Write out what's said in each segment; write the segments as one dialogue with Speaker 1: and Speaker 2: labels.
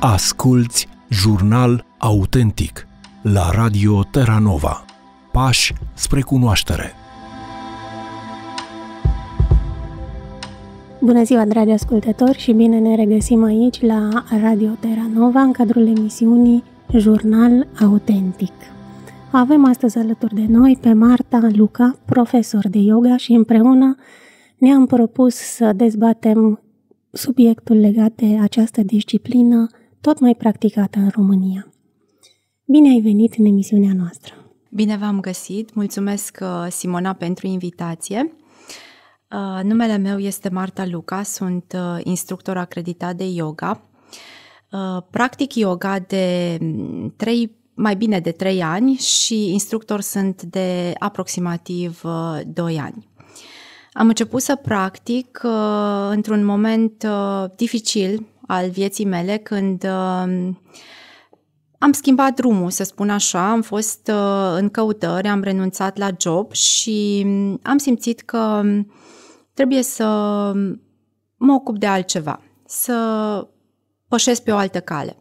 Speaker 1: Asculți Jurnal Autentic la Radio Terranova. Pași spre cunoaștere.
Speaker 2: Bună ziua, dragi ascultători, și bine ne regăsim aici la Radio Terranova în cadrul emisiunii Jurnal Autentic. Avem astăzi alături de noi pe Marta Luca, profesor de yoga și împreună ne-am propus să dezbatem subiectul legat de această disciplină tot mai practicată în România. Bine ai venit în emisiunea noastră!
Speaker 1: Bine v-am găsit! Mulțumesc, uh, Simona, pentru invitație! Uh, numele meu este Marta Luca, sunt uh, instructor acreditat de yoga. Practic yoga de 3, mm, mai bine de 3 ani și instructor sunt de aproximativ 2 ani. Am început să practic într-un moment dificil al vieții mele când uh, am schimbat drumul, să spun așa, am fost uh, în căutări, am renunțat la job și um, am simțit că um, trebuie să mă ocup de altceva, să pășesc pe o altă cale.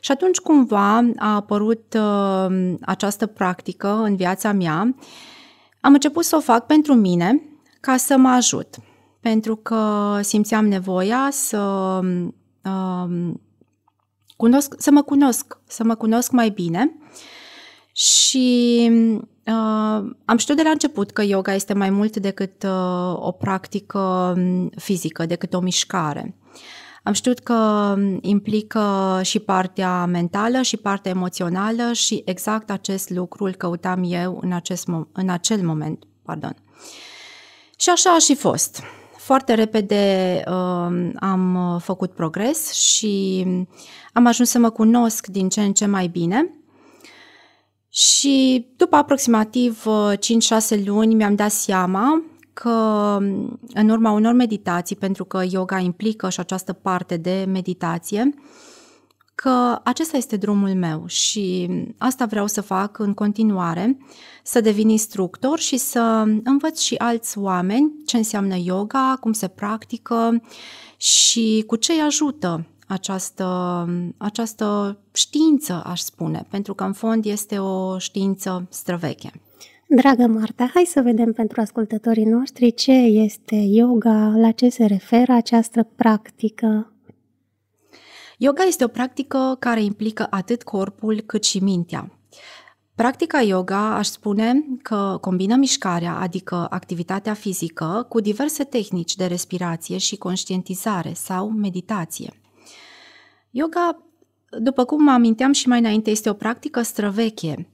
Speaker 1: Și atunci cumva a apărut uh, această practică în viața mea. Am început să o fac pentru mine ca să mă ajut, pentru că simțeam nevoia să um, cunosc, să mă cunosc, să mă cunosc mai bine și uh, am știut de la început că yoga este mai mult decât uh, o practică um, fizică, decât o mișcare. Am știut că um, implică și partea mentală și partea emoțională și exact acest lucru îl căutam eu în, acest, în acel moment. Pardon. Și așa a și fost. Foarte repede um, am uh, făcut progres și am ajuns să mă cunosc din ce în ce mai bine. Și după aproximativ 5-6 uh, luni mi-am dat seama că um, în urma unor meditații, pentru că yoga implică și această parte de meditație, uh, că acesta este drumul meu și asta vreau să fac în continuare, să devin instructor și să învăț și alți oameni ce înseamnă yoga, cum se practică și cu ce îi ajută această, această știință, aș spune, pentru că în fond este o știință străveche.
Speaker 2: Dragă Marta, hai să vedem pentru ascultătorii noștri ce este yoga, la ce se referă această practică
Speaker 1: Yoga este o practică care implică atât corpul cât și mintea. Practica yoga aș spune că combină mișcarea, adică activitatea fizică, cu diverse tehnici de respirație și conștientizare sau meditație. Yoga, după cum aminteam și mai înainte, este o practică străveche.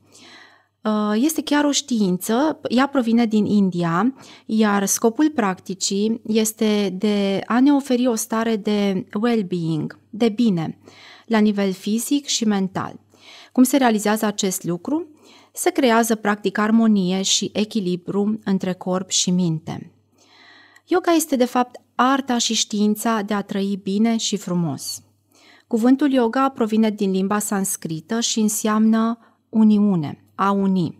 Speaker 1: Uh, este chiar o știință, ea provine din India, iar scopul practicii este de a ne oferi o stare de well-being, de bine, la nivel fizic și mental. Cum se realizează acest lucru? Se creează practic armonie și echilibru între corp și minte. Yoga este de fapt arta și știința de a trăi bine și frumos. Cuvântul yoga provine din limba sanscrită și înseamnă uniune, a uni.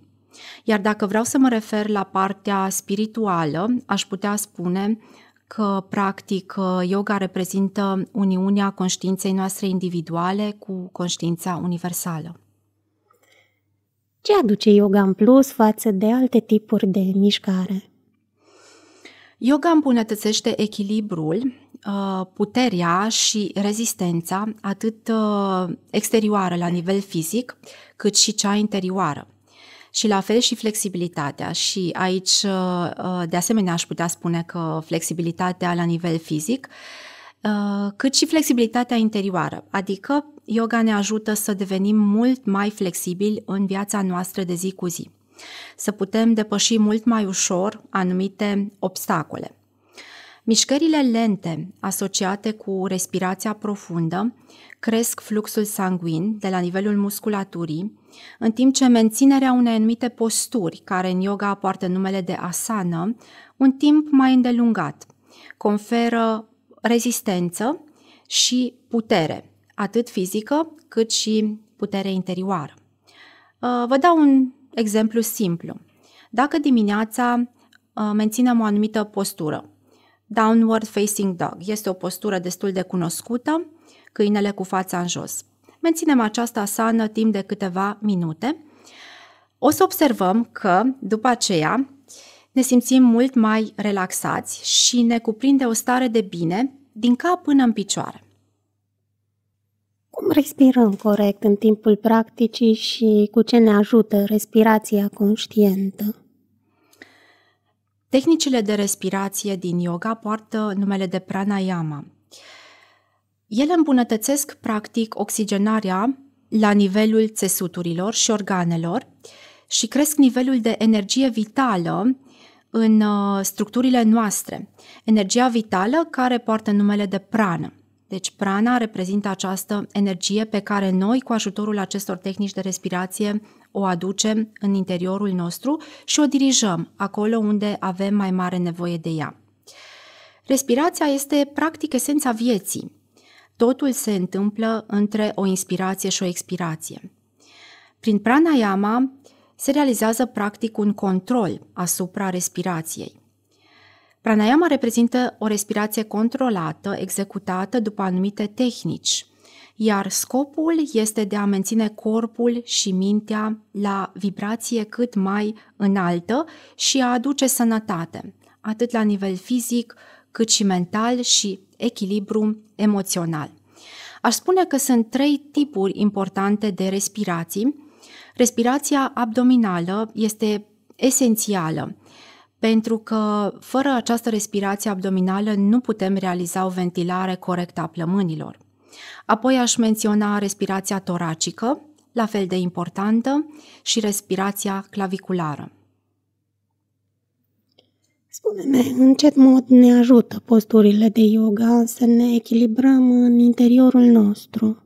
Speaker 1: Iar dacă vreau să mă refer la partea spirituală, aș putea spune că, practic, yoga reprezintă uniunea conștiinței noastre individuale cu conștiința universală.
Speaker 2: Ce aduce yoga în plus față de alte tipuri de mișcare? Yoga îmbunătățește
Speaker 1: echilibrul, uh, puterea și rezistența, atât uh, exterioară la nivel fizic, cât și cea interioară. Și la fel și flexibilitatea. Și aici, uh, uh, de asemenea, aș putea spune că flexibilitatea la nivel fizic, uh, cât și flexibilitatea interioară. Adică, yoga ne ajută să devenim mult mai flexibili în viața noastră de zi cu zi. Să putem depăși mult mai ușor anumite obstacole. Mișcările lente asociate cu respirația profundă cresc fluxul sanguin de la nivelul musculaturii, în timp ce menținerea unei anumite posturi, care în yoga poartă numele de asana, un timp mai îndelungat, conferă rezistență și putere, atât fizică cât și putere interioară. Uh, vă dau un exemplu simplu. Dacă dimineața uh, menținem o anumită postură, downward facing dog, este o postură destul de cunoscută, câinele cu fața în jos. Menținem aceasta sană timp de câteva minute. O să observăm că, după aceea, ne simțim mult mai relaxați și ne cuprinde o stare de bine din cap până în picioare.
Speaker 2: Cum respirăm corect în timpul practicii și cu ce ne ajută respirația conștientă?
Speaker 1: Tehnicile de respirație din yoga poartă numele de pranayama, ele îmbunătățesc practic oxigenarea la nivelul țesuturilor și organelor și cresc nivelul de energie vitală în uh, structurile noastre. Energia vitală care poartă numele de prană. Deci prana reprezintă această energie pe care noi, cu ajutorul acestor tehnici de respirație, o aducem în interiorul nostru și o dirijăm acolo unde avem mai mare nevoie de ea. Respirația este practic esența vieții totul se întâmplă între o inspirație și o expirație. Prin pranayama se realizează practic un control asupra respirației. Pranayama reprezintă o respirație controlată, executată după anumite tehnici, iar scopul este de a menține corpul și mintea la vibrație cât mai înaltă și a aduce sănătate, atât la nivel fizic, cât și mental și echilibru emoțional. Aș spune că sunt trei tipuri importante de respirații. Respirația abdominală este esențială pentru că fără această respirație abdominală nu putem realiza o ventilare corectă a plămânilor. Apoi aș menționa respirația toracică, la fel de importantă, și respirația claviculară
Speaker 2: spune ne în ce mod ne ajută posturile de yoga să ne echilibrăm în interiorul nostru?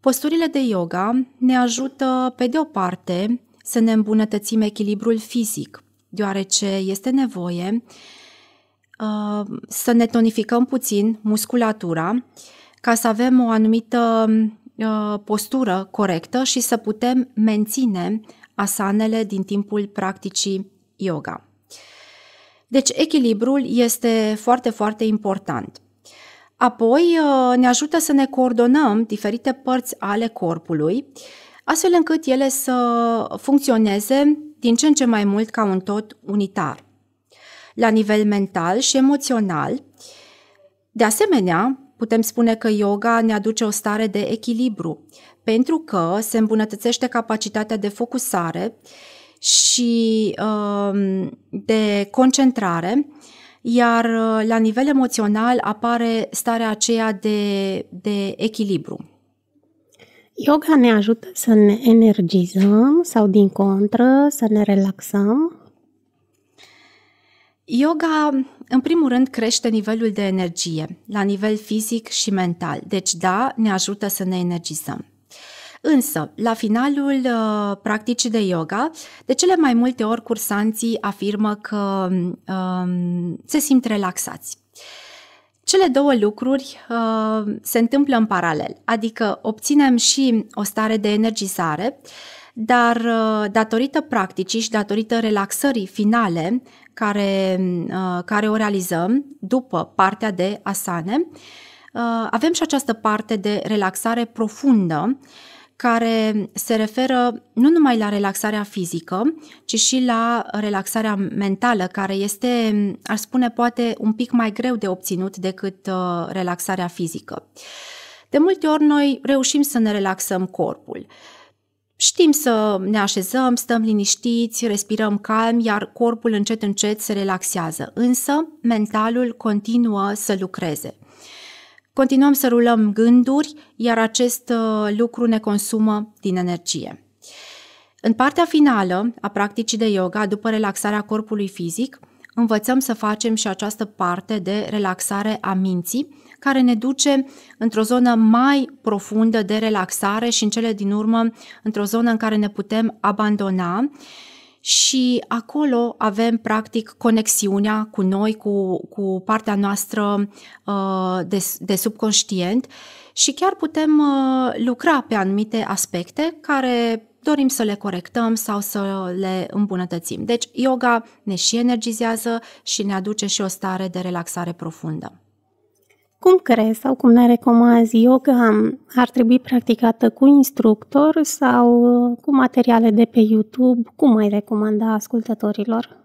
Speaker 1: Posturile de yoga ne ajută, pe de o parte, să ne îmbunătățim echilibrul fizic, deoarece este nevoie uh, să ne tonificăm puțin musculatura ca să avem o anumită uh, postură corectă și să putem menține asanele din timpul practicii yoga. Deci echilibrul este foarte, foarte important. Apoi uh, ne ajută să ne coordonăm diferite părți ale corpului, astfel încât ele să funcționeze din ce în ce mai mult ca un tot unitar. La nivel mental și emoțional, de asemenea, putem spune că yoga ne aduce o stare de echilibru, pentru că se îmbunătățește capacitatea de focusare și um, de concentrare, iar uh, la nivel emoțional apare starea aceea de, de echilibru.
Speaker 2: Yoga ne ajută să ne energizăm sau, din contră, să ne relaxăm? Yoga, în primul
Speaker 1: rând, crește nivelul de energie, la nivel fizic și mental. Deci, da, ne ajută să ne energizăm. Însă, la finalul uh, practicii de yoga, de cele mai multe ori cursanții afirmă că um, se simt relaxați. Cele două lucruri uh, se întâmplă în paralel, adică obținem și o stare de energizare, dar uh, datorită practicii și datorită relaxării finale care, uh, care o realizăm după partea de asane, uh, avem și această parte de relaxare profundă uh, care se referă nu numai la relaxarea fizică, ci și la relaxarea mentală, care este, ar spune, poate un pic mai greu de obținut decât uh, relaxarea fizică. De multe ori noi reușim să ne relaxăm corpul. Știm să ne așezăm, stăm liniștiți, respirăm calm, iar corpul încet încet se relaxează, însă mentalul continuă să lucreze. Continuăm să rulăm gânduri, iar acest uh, lucru ne consumă din energie. În partea finală a practicii de yoga, după relaxarea corpului fizic, învățăm să facem și această parte de relaxare a minții, care ne duce într-o zonă mai profundă de relaxare și în cele din urmă într-o zonă în care ne putem abandona și acolo avem practic conexiunea cu noi, cu, cu partea noastră uh, de, de subconștient și chiar putem uh, lucra pe anumite aspecte care dorim să le corectăm sau să le îmbunătățim. Deci yoga ne și energizează și ne aduce și o stare de relaxare profundă.
Speaker 2: Cum crezi sau cum ne recomanzi yoga? Ar trebui practicată cu instructor sau cu materiale de pe YouTube? Cum ai recomanda ascultătorilor?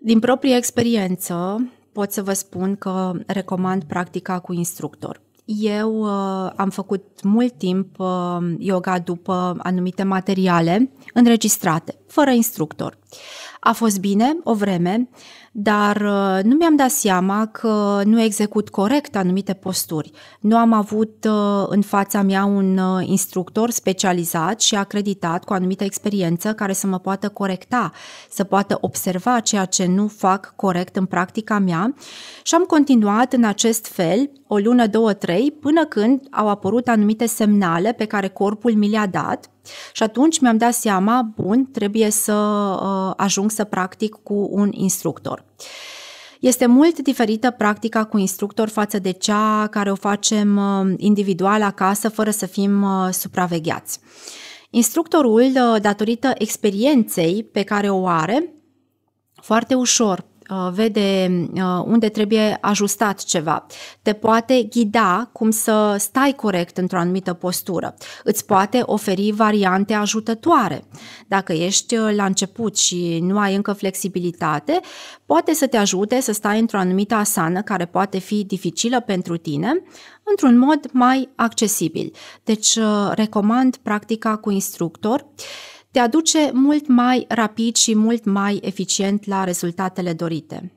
Speaker 1: Din proprie experiență pot să vă spun că recomand practica cu instructor. Eu uh, am făcut mult timp uh, yoga după anumite materiale înregistrate, fără instructor. A fost bine o vreme, dar uh, nu mi-am dat seama că nu execut corect anumite posturi. Nu am avut uh, în fața mea un uh, instructor specializat și acreditat cu anumită experiență care să mă poată corecta, să poată observa ceea ce nu fac corect în practica mea și am continuat în acest fel o lună, două, trei, până când au apărut anumite semnale pe care corpul mi le-a dat și atunci mi-am dat seama, bun, trebuie să ă, ajung să practic cu un instructor. Este mult diferită practica cu instructor față de cea care o facem ă, individual acasă, fără să fim ă, supravegheați. Instructorul, datorită experienței pe care o are, foarte ușor Uh, vede uh, unde trebuie ajustat ceva. Te poate ghida cum să stai corect într-o anumită postură. Îți poate oferi variante ajutătoare. Dacă ești uh, la început și nu ai încă flexibilitate, poate să te ajute să stai într-o anumită asană care poate fi dificilă pentru tine, într-un mod mai accesibil. Deci recomand practica cu instructor te aduce mult mai rapid și mult mai eficient la rezultatele dorite.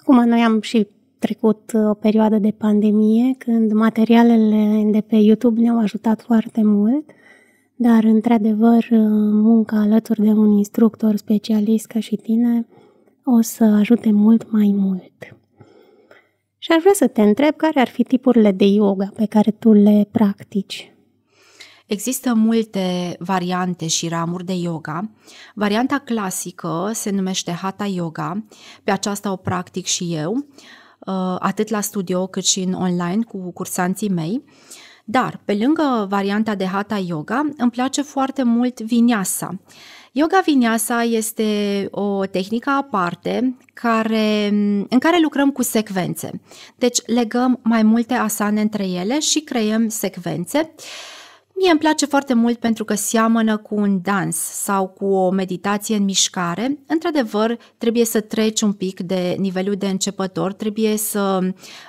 Speaker 2: Acum, noi am și trecut uh, o perioadă de pandemie când materialele de pe YouTube ne-au ajutat foarte mult, dar, într-adevăr, uh, munca alături de un instructor specialist ca și tine o să ajute mult mai mult. Și aș vrea să te întreb care ar fi tipurile de yoga pe care tu le practici.
Speaker 1: Există multe variante și ramuri de yoga. Varianta clasică se numește Hatha Yoga. Pe aceasta o practic și eu, uh, atât la studio cât și în online cu cursanții mei. Dar, pe lângă varianta de Hatha Yoga, îmi place foarte mult Vinyasa. Yoga Vinyasa este o tehnică aparte care, în care lucrăm cu secvențe. Deci legăm mai multe asane între ele și creăm secvențe. Uh, Mie îmi place foarte mult pentru că seamănă cu un dans sau cu o meditație în mișcare. Într-adevăr, trebuie să treci un pic de nivelul de începător, trebuie să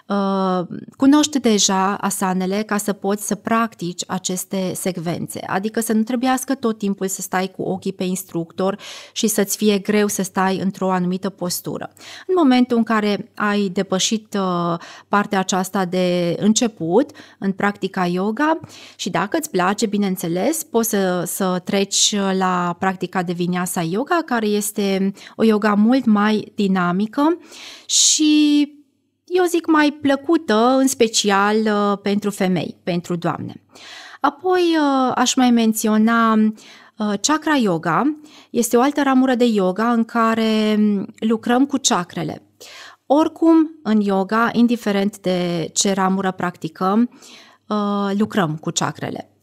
Speaker 1: uh, cunoști deja asanele ca să poți să practici aceste secvențe. Adică să nu trebuiască tot timpul să stai cu ochii pe instructor și să-ți fie greu să stai într-o anumită postură. În momentul în care ai depășit uh, partea aceasta de început în practica yoga și dacă îți place, bineînțeles, poți să, să treci la practica de vinyasa yoga, care este o yoga mult mai dinamică și eu zic mai plăcută, în special uh, pentru femei, pentru doamne. Apoi uh, aș mai menționa uh, chakra yoga. Este o altă ramură de yoga în care mm, lucrăm cu chakrele. Oricum, în yoga, indiferent de ce ramură practicăm, lucrăm cu chakrele.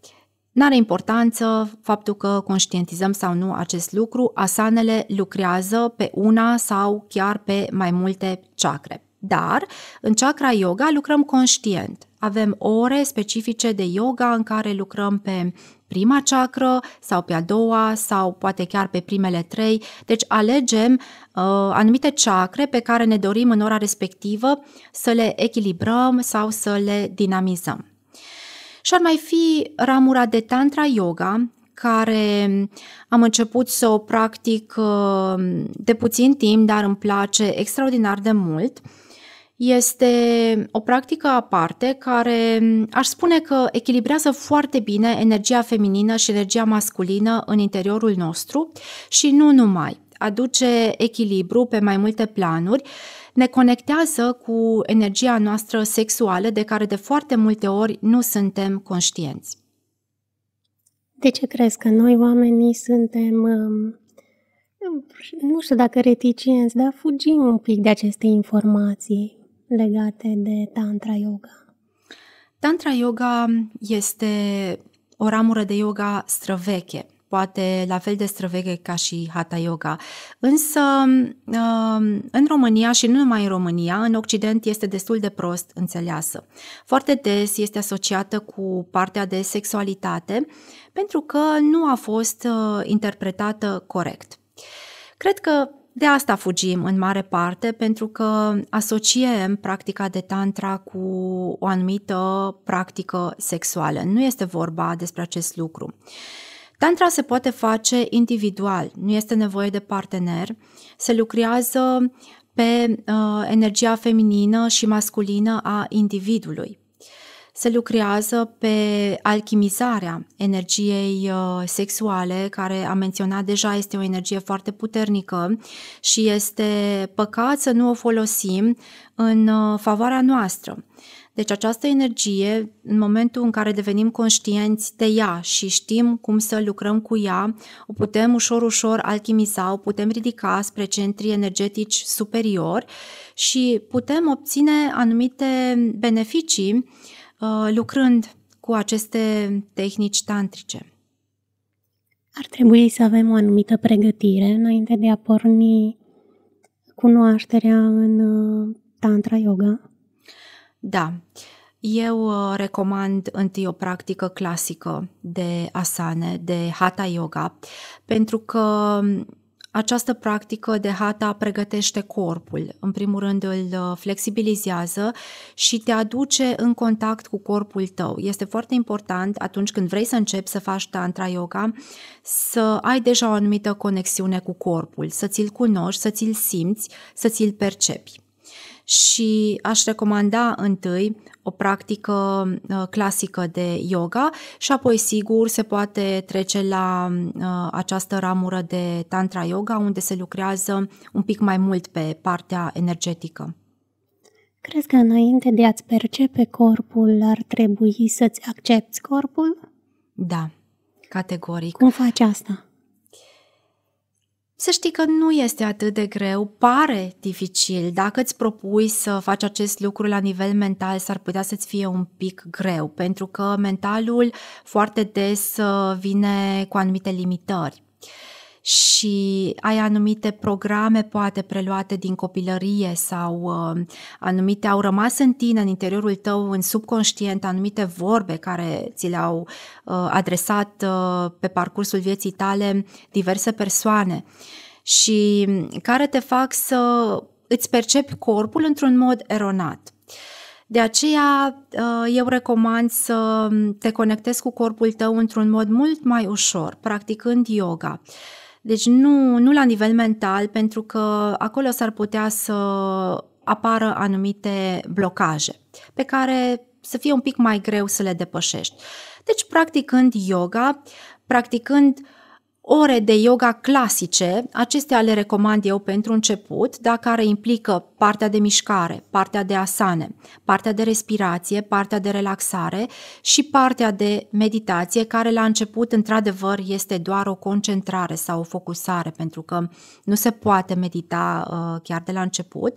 Speaker 1: N-are importanță faptul că conștientizăm sau nu acest lucru, asanele lucrează pe una sau chiar pe mai multe chakre. Dar în chakra yoga lucrăm conștient. Avem ore specifice de yoga în care lucrăm pe prima chakră sau pe a doua sau poate chiar pe primele trei. Deci alegem uh, anumite chakre pe care ne dorim în ora respectivă să le echilibrăm sau să le dinamizăm. Și ar mai fi ramura de Tantra Yoga, care mm, am început să o practic uh, de puțin timp, dar îmi place extraordinar de mult. Este o practică aparte care mm, aș spune că echilibrează foarte bine energia feminină și energia masculină în interiorul nostru și nu numai. Aduce echilibru pe mai multe planuri ne conectează cu energia noastră sexuală de care de foarte multe ori nu suntem conștienți.
Speaker 2: De ce crezi că noi oamenii suntem, um, nu știu dacă reticenți, dar fugim un pic de aceste informații legate de Tantra Yoga? Tantra
Speaker 1: Yoga este o ramură de yoga străveche poate la fel de străveche ca și Hatha Yoga. Însă, um, în România și nu numai în România, în Occident este destul de prost înțeleasă. Foarte des este asociată cu partea de sexualitate, pentru că nu a fost uh, interpretată corect. Cred că de asta fugim în mare parte, pentru că asociem practica de tantra cu o anumită practică sexuală. Nu este vorba despre acest lucru. Tantra se poate face individual, nu este nevoie de partener, se lucrează pe uh, energia feminină și masculină a individului. Se lucrează pe alchimizarea energiei uh, sexuale, care am menționat deja este o energie foarte puternică și este păcat să nu o folosim în uh, favoarea noastră. Deci această energie, în momentul în care devenim conștienți de ea și știm cum să lucrăm cu ea, o putem ușor-ușor alchimiza, o putem ridica spre centri energetici superiori și putem obține anumite beneficii uh, lucrând cu aceste tehnici tantrice.
Speaker 2: Ar trebui să avem o anumită pregătire înainte de a porni cunoașterea în uh, Tantra Yoga? Da.
Speaker 1: Eu uh, recomand întâi o practică clasică de asane, de hatha yoga, pentru că um, această practică de hata pregătește corpul. În primul rând îl uh, flexibilizează și te aduce în contact cu corpul tău. Este foarte important atunci când vrei să începi să faci tantra yoga să ai deja o anumită conexiune cu corpul, să ți-l cunoști, să ți-l simți, să ți-l percepi și aș recomanda întâi o practică uh, clasică de yoga și apoi sigur se poate trece la uh, această ramură de tantra yoga unde se lucrează un pic mai mult pe partea energetică.
Speaker 2: Crezi că înainte de a-ți percepe corpul ar trebui să-ți accepti corpul?
Speaker 1: Da, categoric. Cum
Speaker 2: faci asta?
Speaker 1: să știi că nu este atât de greu, pare dificil. Dacă îți propui să faci acest lucru la nivel mental, s-ar putea să-ți fie un pic greu, pentru că mentalul foarte des uh, vine cu anumite limitări și ai anumite programe poate preluate din copilărie sau uh, anumite au rămas în tine, în interiorul tău, în subconștient, anumite vorbe care ți le-au uh, adresat uh, pe parcursul vieții tale diverse persoane și mm, care te fac să îți percepi corpul într-un mod eronat. De aceea uh, eu recomand să mm, te conectezi cu corpul tău într-un mod mult mai ușor, practicând yoga. Deci nu, nu la nivel mental, pentru că acolo s-ar putea să apară anumite blocaje pe care să fie un pic mai greu să le depășești. Deci, practicând yoga, practicând ore de yoga clasice, acestea le recomand eu pentru început, dar care implică partea de mișcare, partea de asane, partea de respirație, partea de relaxare și partea de meditație, care la început, într-adevăr, este doar o concentrare sau o focusare, pentru că nu se poate medita uh, chiar de la început.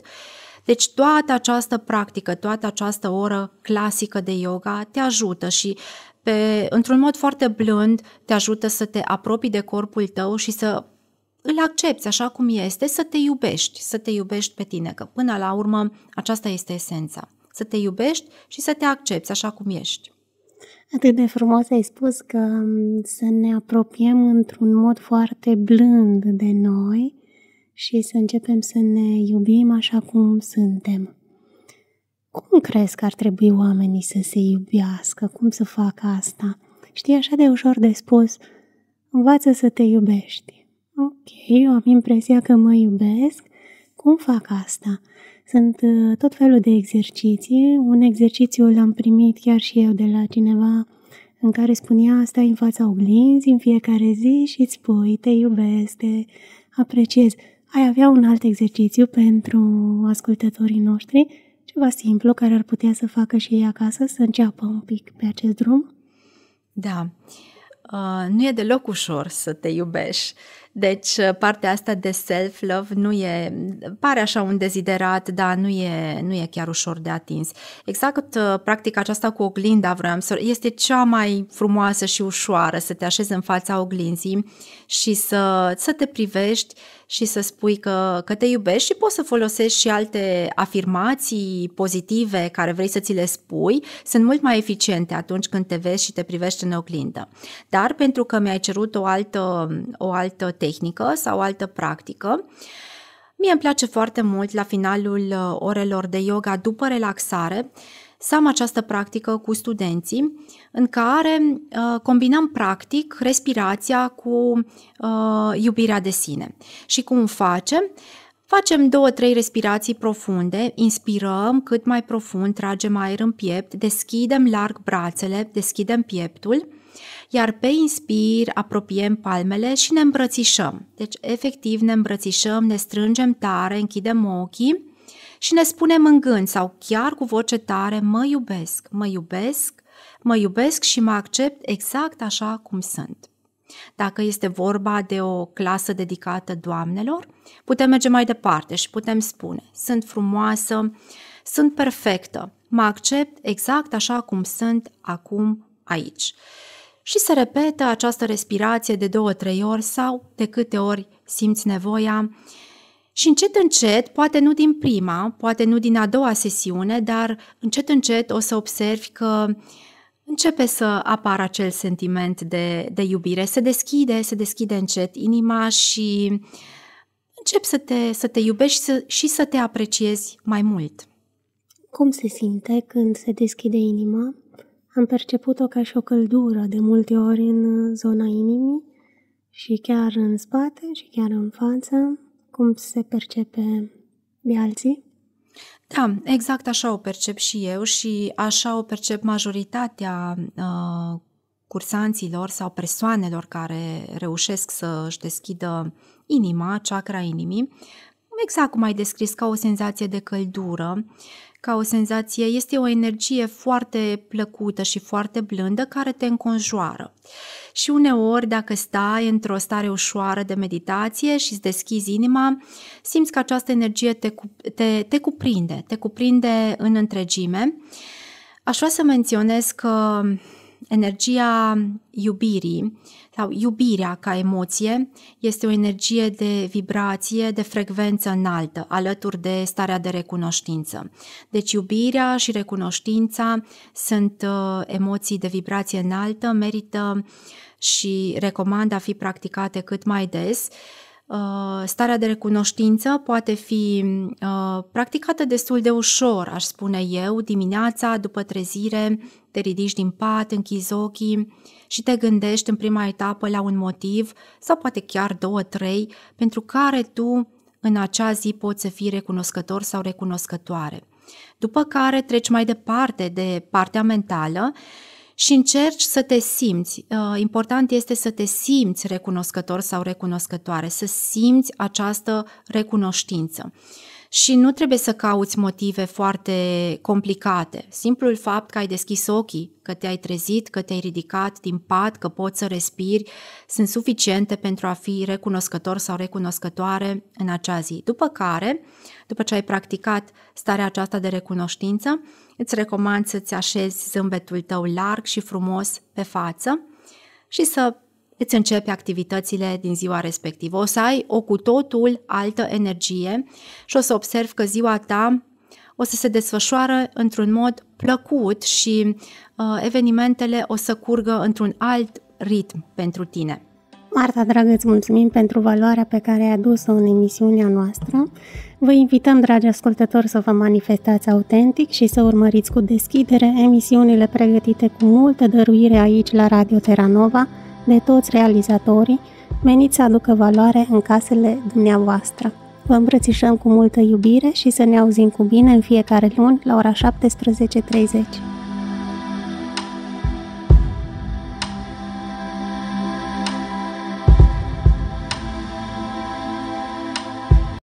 Speaker 1: Deci toată această practică, toată această oră clasică de yoga te ajută și pe, într-un mod foarte blând, te ajută să te apropii de corpul tău și să îl accepti așa cum este, să te iubești, să te iubești pe tine, că până la urmă aceasta este esența. Să te iubești și să te accepti așa cum ești.
Speaker 2: Atât de frumos ai spus că să ne apropiem într-un mod foarte blând de noi și să începem să ne iubim așa cum suntem. Cum crezi că ar trebui oamenii să se iubească? Cum să facă asta? Știi, așa de ușor de spus, învață să te iubești. Ok, eu am impresia că mă iubesc. Cum fac asta? Sunt uh, tot felul de exerciții. Un exercițiu l-am primit chiar și eu de la cineva în care spunea stai în fața oglinzii în fiecare zi și îți spui te iubesc, te apreciez. Ai avea un alt exercițiu pentru ascultătorii noștri ceva simplu care ar putea să facă și ei acasă, să înceapă un pic pe acest drum? Da.
Speaker 1: Uh, nu e deloc ușor să te iubești deci uh, partea asta de self-love nu e, pare așa un deziderat, dar nu e, nu e chiar ușor de atins. Exact uh, practica aceasta cu oglinda vreau să, este cea mai frumoasă și ușoară să te așezi în fața oglinzii și să, să te privești și să spui că, că te iubești și poți să folosești și alte afirmații pozitive care vrei să ți le spui, sunt mult mai eficiente atunci când te vezi și te privești în oglindă. Dar pentru că mi-ai cerut o altă, o altă tehnică sau altă practică. Mie îmi place foarte mult la finalul uh, orelor de yoga după relaxare să am această practică cu studenții în care uh, combinăm practic respirația cu uh, iubirea de sine. Și cum facem? Facem două, trei respirații profunde, inspirăm cât mai profund, tragem aer în piept, deschidem larg brațele, deschidem pieptul iar pe inspir apropiem palmele și ne îmbrățișăm. Deci, efectiv, ne îmbrățișăm, ne strângem tare, închidem ochii și ne spunem în gând sau chiar cu voce tare, mă iubesc, mă iubesc, mă iubesc și mă accept exact așa cum sunt. Dacă este vorba de o clasă dedicată doamnelor, putem merge mai departe și putem spune, sunt frumoasă, sunt perfectă, mă accept exact așa cum sunt acum aici și să repetă această respirație de două-trei ori sau de câte ori simți nevoia. Și încet, încet, poate nu din prima, poate nu din a doua sesiune, dar încet, încet o să observi că începe să apară acel sentiment de, de iubire, se deschide, se deschide încet inima și începi să te, să te iubești și să, și să te apreciezi
Speaker 2: mai mult. Cum se simte când se deschide inima? Am perceput-o ca și o căldură de multe ori în uh, zona inimii și chiar în spate și chiar în față, cum se percepe de alții.
Speaker 1: Da, exact așa o percep și eu și așa o percep majoritatea uh, cursanților sau persoanelor care reușesc să își deschidă inima, chakra inimii, exact cum ai descris, ca o senzație de căldură ca o senzație, este o energie foarte plăcută și foarte blândă care te înconjoară. Și uneori, dacă stai într-o stare ușoară de meditație și îți deschizi inima, simți că această energie te, te, te cuprinde, te cuprinde în întregime. Aș vrea să menționez că energia iubirii sau iubirea ca emoție este o energie de vibrație, de frecvență înaltă, alături de starea de recunoștință. Deci iubirea și recunoștința sunt uh, emoții de vibrație înaltă, merită și recomand a fi practicate cât mai des Uh, starea de recunoștință poate fi uh, practicată destul de ușor, aș spune eu, dimineața, după trezire, te ridici din pat, închizi ochii și te gândești în prima etapă la un motiv sau poate chiar două, trei, pentru care tu în acea zi poți să fii recunoscător sau recunoscătoare. După care treci mai departe de partea mentală și încerci să te simți. Uh, important este să te simți recunoscător sau recunoscătoare, să simți această recunoștință. Și nu trebuie să cauți motive foarte complicate. Simplul fapt că ai deschis ochii, că te-ai trezit, că te-ai ridicat din pat, că poți să respiri, sunt suficiente pentru a fi recunoscător sau recunoscătoare în acea zi. După care, după ce ai practicat starea aceasta de recunoștință, îți recomand să-ți așezi zâmbetul tău larg și frumos pe față și să îți începe activitățile din ziua respectivă. O să ai o cu totul altă energie și o să observi că ziua ta o să se desfășoară într-un mod plăcut și uh, evenimentele o să curgă într-un alt ritm pentru tine.
Speaker 2: Marta, dragă, îți mulțumim pentru valoarea pe care ai adus-o în emisiunea noastră. Vă invităm, dragi ascultători, să vă manifestați autentic și să urmăriți cu deschidere emisiunile pregătite cu multă dăruire aici la Radio Terra Nova de toți realizatorii meniți să aducă valoare în casele dumneavoastră. Vă îmbrățișăm cu multă iubire și să ne auzim cu bine în fiecare luni la ora 17.30.